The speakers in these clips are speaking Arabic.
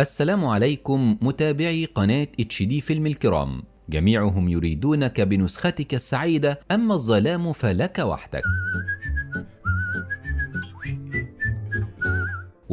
السلام عليكم متابعي قناة اتش دي فيلم الكرام جميعهم يريدونك بنسختك السعيدة أما الظلام فلك وحدك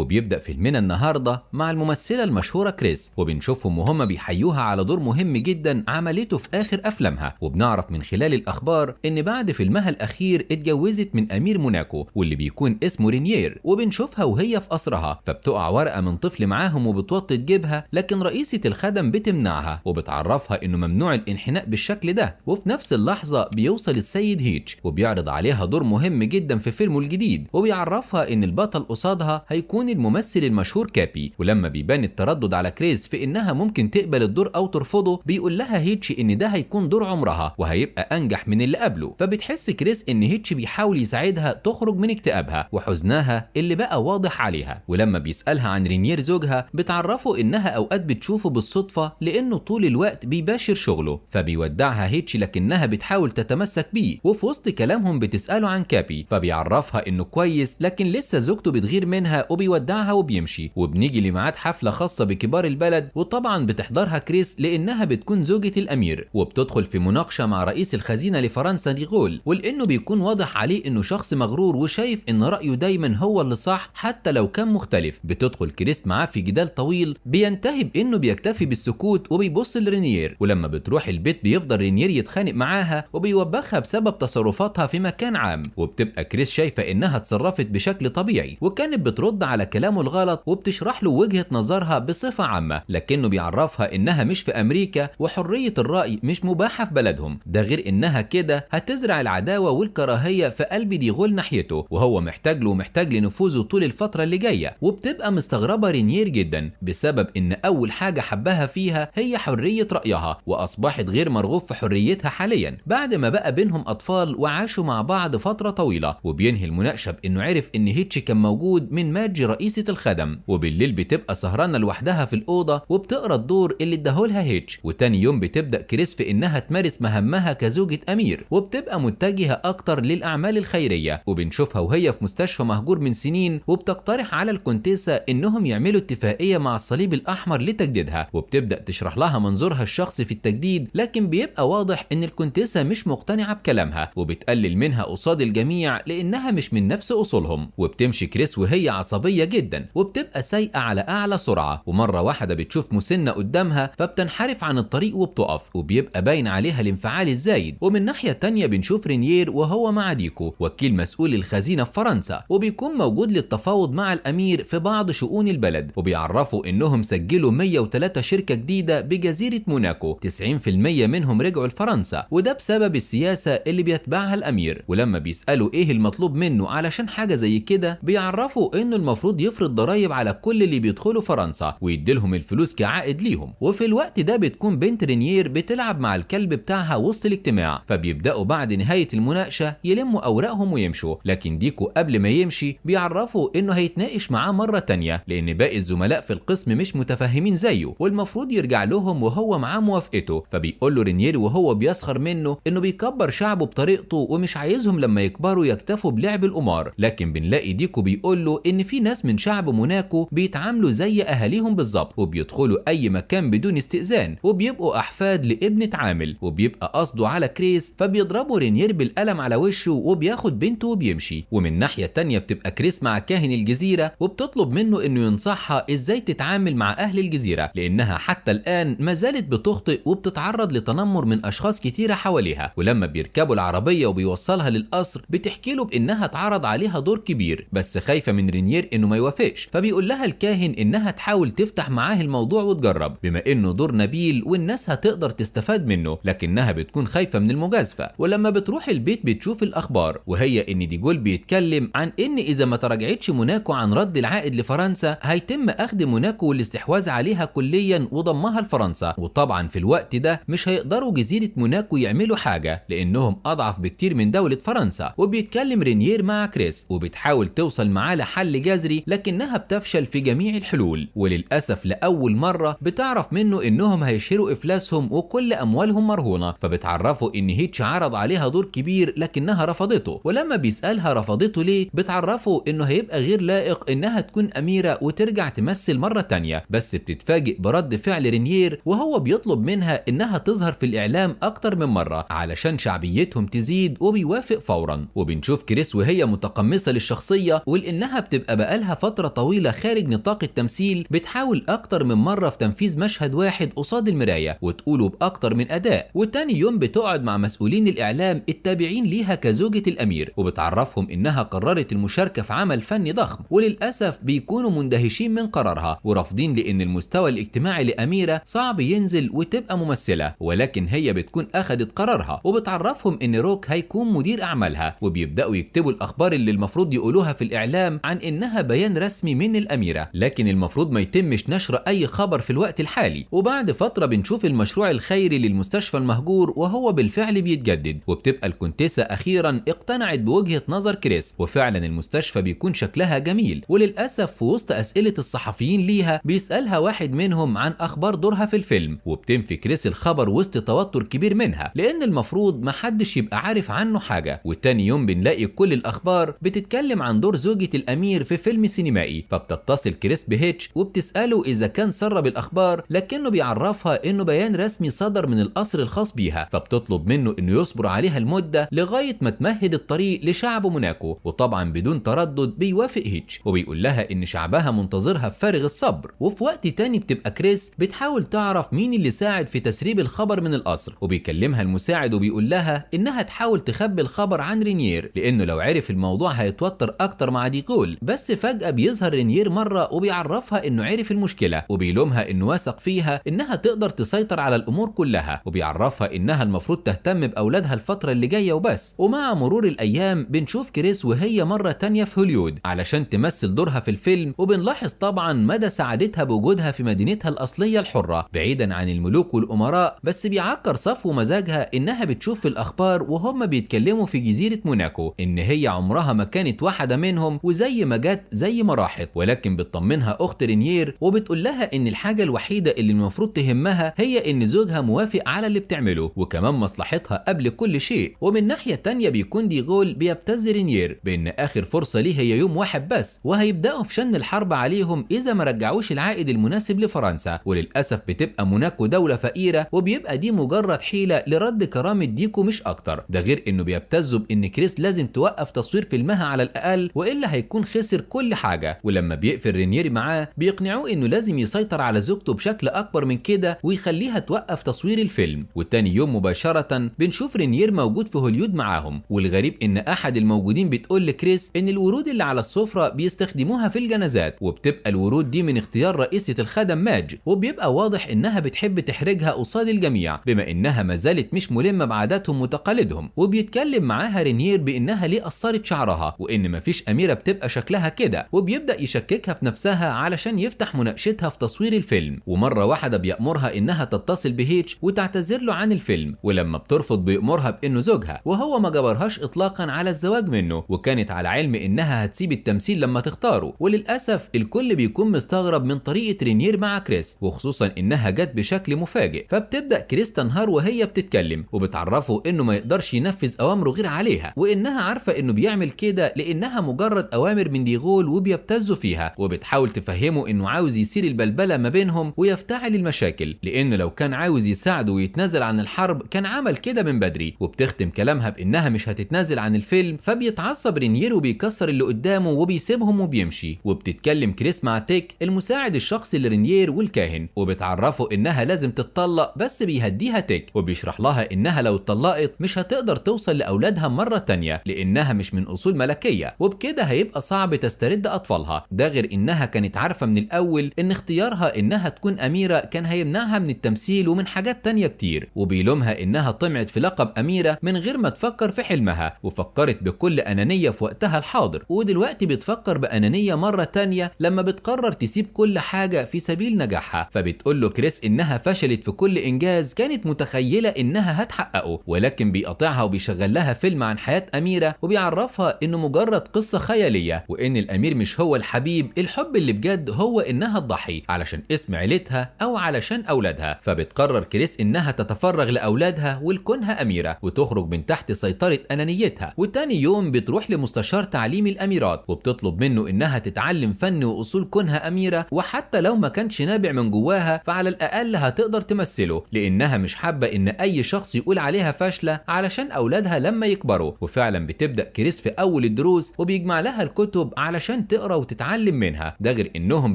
وبيبدا فيلمنا النهارده مع الممثله المشهوره كريس وبنشوفهم وهم بيحيوها على دور مهم جدا عملته في اخر افلامها وبنعرف من خلال الاخبار ان بعد فيلمها الاخير اتجوزت من امير موناكو واللي بيكون اسمه رينيير وبنشوفها وهي في قصرها فبتقع ورقه من طفل معاهم وبتوطي تجيبها لكن رئيسه الخدم بتمنعها وبتعرفها انه ممنوع الانحناء بالشكل ده وفي نفس اللحظه بيوصل السيد هيتش وبيعرض عليها دور مهم جدا في فيلمه الجديد وبيعرفها ان البطل قصادها هيكون الممثل المشهور كابي ولما بيبان التردد على كريس في انها ممكن تقبل الدور او ترفضه بيقول لها هيتشي ان ده هيكون دور عمرها وهيبقى انجح من اللي قبله فبتحس كريس ان هيتشي بيحاول يساعدها تخرج من اكتئابها وحزنها اللي بقى واضح عليها ولما بيسالها عن رينير زوجها بتعرفه انها اوقات بتشوفه بالصدفه لانه طول الوقت بيباشر شغله فبيودعها هيتشي لكنها بتحاول تتمسك بيه وفي وسط كلامهم بتساله عن كابي فبيعرفها انه كويس لكن لسه زوجته بتغير منها وبيودعها بيودعها وبيمشي وبنيجي لميعاد حفله خاصه بكبار البلد وطبعا بتحضرها كريس لانها بتكون زوجة الامير وبتدخل في مناقشه مع رئيس الخزينه لفرنسا ديغول ولانه بيكون واضح عليه انه شخص مغرور وشايف ان رايه دايما هو اللي صح حتى لو كان مختلف بتدخل كريس معاه في جدال طويل بينتهي بانه بيكتفي بالسكوت وبيبص لرينير ولما بتروح البيت بيفضل رينير يتخانق معاها وبيوبخها بسبب تصرفاتها في مكان عام وبتبقى كريس شايفه انها اتصرفت بشكل طبيعي وكانت بترد على على كلامه الغلط وبتشرح له وجهة نظرها بصفة عامة لكنه بيعرفها إنها مش في أمريكا وحرية الرأي مش مباحة في بلدهم ده غير إنها كده هتزرع العداوة والكراهية في قلب ديغول ناحيته وهو محتاج له ومحتاج لنفوذه طول الفترة اللي جاية وبتبقى مستغربة رينير جدا بسبب إن أول حاجة حبها فيها هي حرية رأيها وأصبحت غير مرغوب في حريتها حاليا بعد ما بقى بينهم أطفال وعاشوا مع بعض فترة طويلة وبينهي المناقشة بإنه عرف إن هيتش كان موجود من ماجي رئيسة الخدم وبالليل بتبقى سهرانة لوحدها في الأوضة وبتقرا الدور اللي اداهولها هيتش وتاني يوم بتبدأ كريس في إنها تمارس مهامها كزوجة أمير وبتبقى متجهة أكتر للأعمال الخيرية وبنشوفها وهي في مستشفى مهجور من سنين وبتقترح على الكونتيسة إنهم يعملوا اتفاقية مع الصليب الأحمر لتجديدها وبتبدأ تشرح لها منظورها الشخصي في التجديد لكن بيبقى واضح إن الكونتيسة مش مقتنعة بكلامها وبتقلل منها قصاد الجميع لأنها مش من نفس أصولهم وبتمشي كريس وهي عصبية عاليه جدا وبتبقى سايقة على أعلى سرعة ومرة واحدة بتشوف مسنة قدامها فبتنحرف عن الطريق وبتقف وبيبقى باين عليها الانفعال الزايد ومن ناحية تانية بنشوف رينيير وهو مع ديكو وكيل مسؤول الخزينة في فرنسا وبيكون موجود للتفاوض مع الأمير في بعض شؤون البلد وبيعرفوا إنهم سجلوا 103 شركة جديدة بجزيرة موناكو 90% منهم رجعوا لفرنسا وده بسبب السياسة اللي بيتبعها الأمير ولما بيسألوا إيه المطلوب منه علشان حاجة زي كده بيعرفوا إنه المفروض المفروض يفرض ضرائب على كل اللي بيدخلوا فرنسا ويديلهم الفلوس كعائد ليهم وفي الوقت ده بتكون بنت رينير بتلعب مع الكلب بتاعها وسط الاجتماع فبيبداوا بعد نهايه المناقشه يلموا اوراقهم ويمشوا لكن ديكو قبل ما يمشي بيعرفه انه هيتناقش معاه مره تانية لان باقي الزملاء في القسم مش متفهمين زيه والمفروض يرجع لهم وهو معاه موافقته فبيقول له رينير وهو بيسخر منه انه بيكبر شعبه بطريقته ومش عايزهم لما يكبروا يكتفوا بلعب القمار لكن بنلاقي ديكو بيقول له ان في ناس ناس من شعب موناكو بيتعاملوا زي اهاليهم بالظبط وبيدخلوا اي مكان بدون استئذان وبيبقوا احفاد لابنة عامل وبيبقى قصده على كريس فبيضربوا رينير بالقلم على وشه وبياخد بنته وبيمشي ومن ناحية تانية بتبقى كريس مع كاهن الجزيرة وبتطلب منه انه ينصحها ازاي تتعامل مع اهل الجزيرة لانها حتى الان ما زالت بتخطئ وبتتعرض لتنمر من اشخاص كتيرة حواليها ولما بيركبوا العربية وبيوصلها للقصر بتحكي له بانها اتعرض عليها دور كبير بس خايفة من رينير انه ما يوافقش فبيقول لها الكاهن انها تحاول تفتح معاه الموضوع وتجرب بما انه دور نبيل والناس هتقدر تستفاد منه لكنها بتكون خايفه من المجازفه ولما بتروح البيت بتشوف الاخبار وهي ان ديجول بيتكلم عن ان اذا ما تراجعتش موناكو عن رد العائد لفرنسا هيتم اخذ موناكو والاستحواذ عليها كليا وضمها لفرنسا وطبعا في الوقت ده مش هيقدروا جزيره موناكو يعملوا حاجه لانهم اضعف بكتير من دوله فرنسا وبيتكلم رينيير مع كريس وبتحاول توصل معاه لحل جذري لكنها بتفشل في جميع الحلول وللأسف لأول مرة بتعرف منه إنهم هيشيروا إفلاسهم وكل أموالهم مرهونة فبتعرفه إن هيتش عرض عليها دور كبير لكنها رفضته ولما بيسألها رفضته ليه بتعرفه إنه هيبقى غير لائق إنها تكون أميرة وترجع تمثل مرة تانية بس بتتفاجئ برد فعل رينير وهو بيطلب منها إنها تظهر في الإعلام أكتر من مرة علشان شعبيتهم تزيد وبيوافق فورا وبنشوف كريس وهي متقمصة للشخصية ولأنها بتبقى بقالها لها فترة طويلة خارج نطاق التمثيل بتحاول أكتر من مرة في تنفيذ مشهد واحد قصاد المراية وتقوله بأكتر من أداء وتاني يوم بتقعد مع مسؤولين الإعلام التابعين ليها كزوجة الأمير وبتعرفهم إنها قررت المشاركة في عمل فني ضخم وللأسف بيكونوا مندهشين من قرارها ورافضين لأن المستوى الاجتماعي لأميرة صعب ينزل وتبقى ممثلة ولكن هي بتكون أخدت قرارها وبتعرفهم إن روك هيكون مدير أعمالها وبيبدأوا يكتبوا الأخبار اللي المفروض يقولوها في الإعلام عن إنها بيان رسمي من الأميرة لكن المفروض ما يتمش نشر أي خبر في الوقت الحالي وبعد فترة بنشوف المشروع الخيري للمستشفى المهجور وهو بالفعل بيتجدد وبتبقى الكونتيسة أخيرا اقتنعت بوجهة نظر كريس وفعلا المستشفى بيكون شكلها جميل وللأسف في وسط أسئلة الصحفيين ليها بيسألها واحد منهم عن أخبار دورها في الفيلم وبتنفي كريس الخبر وسط توتر كبير منها لأن المفروض محدش يبقى عارف عنه حاجة وتاني يوم بنلاقي كل الأخبار بتتكلم عن دور زوجة الأمير في فيلم فيلم سينمائي فبتتصل كريس بهيتش وبتساله اذا كان سر بالاخبار لكنه بيعرفها انه بيان رسمي صدر من القصر الخاص بيها فبتطلب منه انه يصبر عليها المده لغايه ما تمهد الطريق لشعب موناكو وطبعا بدون تردد بيوافق هيتش وبيقول لها ان شعبها منتظرها بفارغ الصبر وفي وقت تاني بتبقى كريس بتحاول تعرف مين اللي ساعد في تسريب الخبر من القصر وبيكلمها المساعد وبيقول لها انها تحاول تخبي الخبر عن رينير لانه لو عرف الموضوع هيتوتر اكتر مع ديكول بس فارق فجأة بيظهر رينير مرة وبيعرفها إنه عرف المشكلة وبيلومها إنه واثق فيها إنها تقدر تسيطر على الأمور كلها وبيعرفها إنها المفروض تهتم بأولادها الفترة اللي جاية وبس ومع مرور الأيام بنشوف كريس وهي مرة تانية في هوليود علشان تمثل دورها في الفيلم وبنلاحظ طبعا مدى سعادتها بوجودها في مدينتها الأصلية الحرة بعيدا عن الملوك والأمراء بس بيعكر صفو مزاجها إنها بتشوف في الأخبار وهم بيتكلموا في جزيرة موناكو إن هي عمرها ما كانت واحدة منهم وزي ما جت زي ما راحت ولكن بتطمنها اخت رينير وبتقول لها ان الحاجه الوحيده اللي المفروض تهمها هي ان زوجها موافق على اللي بتعمله وكمان مصلحتها قبل كل شيء ومن ناحيه تانية بيكون ديغول بيبتز رينير بان اخر فرصه ليه هي يوم واحد بس وهيبداوا في شن الحرب عليهم اذا ما رجعوش العائد المناسب لفرنسا وللاسف بتبقى موناكو دوله فقيره وبيبقى دي مجرد حيله لرد كرامه ديكو مش اكتر ده غير انه بيبتزوا بان كريس لازم توقف تصوير فيلمها على الاقل والا هيكون خسر كل كل حاجه ولما بيقفل رينيري معاه بيقنعوه انه لازم يسيطر على زوجته بشكل اكبر من كده ويخليها توقف تصوير الفيلم والتاني يوم مباشره بنشوف رينير موجود في هوليود معاهم والغريب ان احد الموجودين بتقول لكريس ان الورود اللي على السفره بيستخدموها في الجنازات وبتبقى الورود دي من اختيار رئيسه الخدم ماج وبيبقى واضح انها بتحب تحرجها قصاد الجميع بما انها ما زالت مش ملمه بعاداتهم وتقاليدهم وبيتكلم معاها رينير بانها ليه قصرت شعرها وان مفيش اميره بتبقى شكلها كده وبيبدأ يشككها في نفسها علشان يفتح مناقشتها في تصوير الفيلم ومرة واحدة بيأمرها إنها تتصل بهيتش وتعتذر له عن الفيلم ولما بترفض بيأمرها بإنه زوجها وهو ما جبرهاش إطلاقا على الزواج منه وكانت على علم إنها هتسيب التمثيل لما تختاره وللأسف الكل بيكون مستغرب من طريقة رينير مع كريس وخصوصا إنها جت بشكل مفاجئ فبتبدأ كريس تنهار وهي بتتكلم وبتعرفه إنه ما يقدرش ينفذ أوامره غير عليها وإنها عارفة إنه بيعمل كده لإنها مجرد أوامر من ديغول وبيبتزوا فيها وبتحاول تفهمه انه عاوز يثير البلبله ما بينهم ويفتعل المشاكل لانه لو كان عاوز يساعده ويتنازل عن الحرب كان عمل كده من بدري وبتختم كلامها بانها مش هتتنازل عن الفيلم فبيتعصب رينيرو وبيكسر اللي قدامه وبيسيبهم وبيمشي وبتتكلم كريس مع تيك المساعد الشخصي لرينير والكاهن وبتعرفه انها لازم تتطلق بس بيهديها تيك وبيشرح لها انها لو اتطلقت مش هتقدر توصل لاولادها مره تانية لانها مش من اصول ملكيه وبكده هيبقى صعب تسترد بتلد اطفالها ده غير انها كانت عارفه من الاول ان اختيارها انها تكون اميره كان هيمنعها من التمثيل ومن حاجات تانية كتير وبيلومها انها طمعت في لقب اميره من غير ما تفكر في حلمها وفكرت بكل انانيه في وقتها الحاضر ودلوقتي بتفكر بانانيه مره تانية لما بتقرر تسيب كل حاجه في سبيل نجاحها فبتقول له كريس انها فشلت في كل انجاز كانت متخيله انها هتحققه ولكن بيقاطعها وبيشغل لها فيلم عن حياه اميره وبيعرفها انه مجرد قصه خياليه وان الاميره الكبير مش هو الحبيب الحب اللي بجد هو إنها تضحي علشان اسم عيلتها أو علشان أولادها فبتقرر كريس إنها تتفرغ لأولادها ولكونها أميرة وتخرج من تحت سيطرة أنانيتها وتاني يوم بتروح لمستشار تعليم الأميرات وبتطلب منه إنها تتعلم فن وأصول كونها أميرة وحتى لو ما كانش نابع من جواها فعلى الأقل هتقدر تمثله لأنها مش حابة إن أي شخص يقول عليها فاشلة علشان أولادها لما يكبروا وفعلا بتبدأ كريس في أول الدروس وبيجمع لها الكتب علشان علشان تقرا وتتعلم منها ده غير انهم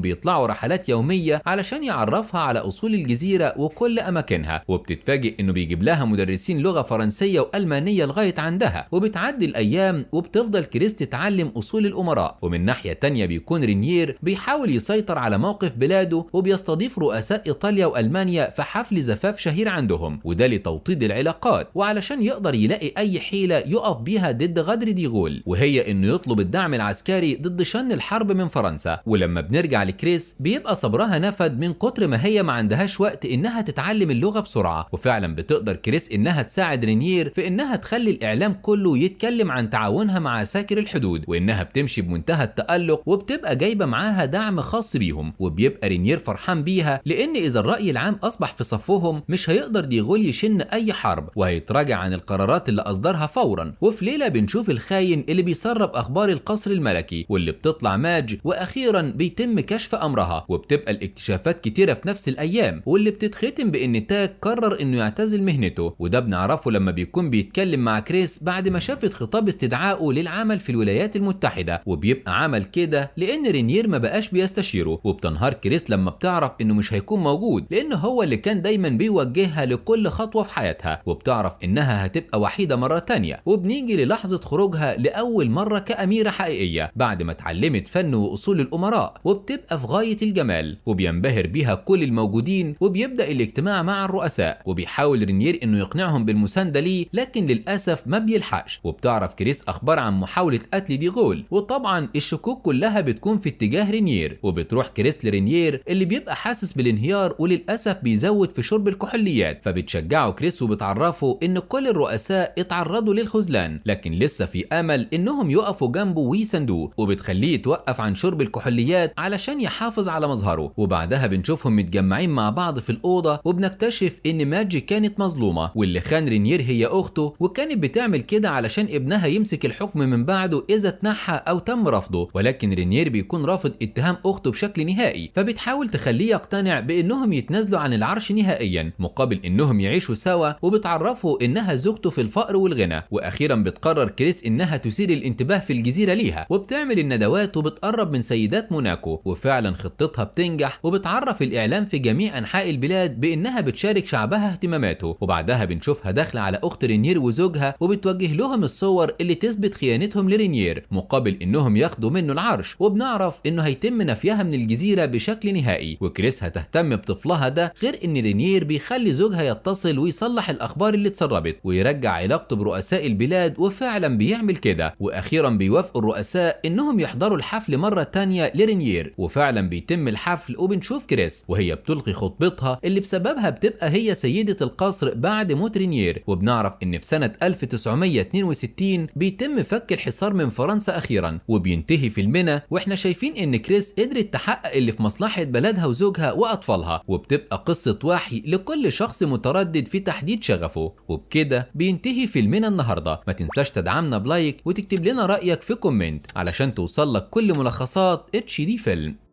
بيطلعوا رحلات يوميه علشان يعرفها على اصول الجزيره وكل اماكنها وبتتفاجئ انه بيجيب لها مدرسين لغه فرنسيه والمانيه لغايه عندها وبتعدي الايام وبتفضل كريس تتعلم اصول الامراء ومن ناحيه تانية بيكون رينير بيحاول يسيطر على موقف بلاده وبيستضيف رؤساء ايطاليا والمانيا في حفل زفاف شهير عندهم وده لتوطيد العلاقات وعلشان يقدر يلاقي اي حيله يقف بيها ضد غدر ديغول وهي انه يطلب الدعم العسكري ضد شن الحرب من فرنسا ولما بنرجع لكريس بيبقى صبرها نفد من كتر ما هي ما عندهاش وقت انها تتعلم اللغه بسرعه وفعلا بتقدر كريس انها تساعد رينير في انها تخلي الاعلام كله يتكلم عن تعاونها مع عساكر الحدود وانها بتمشي بمنتهى التالق وبتبقى جايبه معاها دعم خاص بيهم وبيبقى رينير فرحان بيها لان اذا الراي العام اصبح في صفهم مش هيقدر ديغول يشن اي حرب وهيتراجع عن القرارات اللي اصدرها فورا وفي ليله بنشوف الخاين اللي بيسرب اخبار القصر الملكي واللي بتطلع ماج واخيرا بيتم كشف امرها وبتبقى الاكتشافات كتيره في نفس الايام واللي بتتختم بان تاك قرر انه يعتزل مهنته وده بنعرفه لما بيكون بيتكلم مع كريس بعد ما شافت خطاب استدعائه للعمل في الولايات المتحده وبيبقى عمل كده لان رينير ما بقاش بيستشيره وبتنهار كريس لما بتعرف انه مش هيكون موجود لان هو اللي كان دايما بيوجهها لكل خطوه في حياتها وبتعرف انها هتبقى وحيده مره تانية وبنيجي للحظه خروجها لاول مره كاميره حقيقيه بعد ما اتعلمت فن واصول الامراء وبتبقى في غايه الجمال وبينبهر بيها كل الموجودين وبيبدا الاجتماع مع الرؤساء وبيحاول رينير انه يقنعهم بالمسانده ليه لكن للاسف ما بيلحقش وبتعرف كريس اخبار عن محاوله قتل ديغول وطبعا الشكوك كلها بتكون في اتجاه رينير وبتروح كريس لرينير اللي بيبقى حاسس بالانهيار وللاسف بيزود في شرب الكحوليات فبتشجعه كريس وبتعرفه ان كل الرؤساء اتعرضوا للخذلان لكن لسه في امل انهم يقفوا جنبه ويساندوه وبتخلي بنخليه يتوقف عن شرب الكحوليات علشان يحافظ على مظهره وبعدها بنشوفهم متجمعين مع بعض في الاوضه وبنكتشف ان ماجي كانت مظلومه واللي خان رينير هي اخته وكانت بتعمل كده علشان ابنها يمسك الحكم من بعده اذا اتنحى او تم رفضه ولكن رينير بيكون رافض اتهام اخته بشكل نهائي فبتحاول تخليه يقتنع بانهم يتنازلوا عن العرش نهائيا مقابل انهم يعيشوا سوا وبتعرفه انها زوجته في الفقر والغنى واخيرا بتقرر كريس انها تثير الانتباه في الجزيره ليها وبتعمل الندوات ندواته بتقرب من سيدات موناكو وفعلا خطتها بتنجح وبتعرف الإعلام في جميع أنحاء البلاد بإنها بتشارك شعبها اهتماماته وبعدها بنشوفها داخلة على أخت رينير وزوجها وبتوجه لهم الصور اللي تثبت خيانتهم لرينير مقابل إنهم ياخدوا منه العرش وبنعرف إنه هيتم نفيها من الجزيرة بشكل نهائي وكريس هتهتم بطفلها ده غير إن رينير بيخلي زوجها يتصل ويصلح الأخبار اللي اتسربت ويرجع علاقته برؤساء البلاد وفعلا بيعمل كده وأخيرا بيوافقوا الرؤساء إنهم يحضروا يحضروا الحفل مرة تانية لرينيير وفعلا بيتم الحفل وبنشوف كريس وهي بتلقي خطبتها اللي بسببها بتبقى هي سيدة القصر بعد موت رينيير وبنعرف ان في سنة 1962 بيتم فك الحصار من فرنسا اخيرا وبينتهي في المنى واحنا شايفين ان كريس قدرت تحقق اللي في مصلحة بلدها وزوجها واطفالها وبتبقى قصة وحي لكل شخص متردد في تحديد شغفه وبكده بينتهي فيلمنا النهارده ما تنساش تدعمنا بلايك وتكتب لنا رايك في كومنت علشان توصل لك كل ملخصات اتش دي فيلم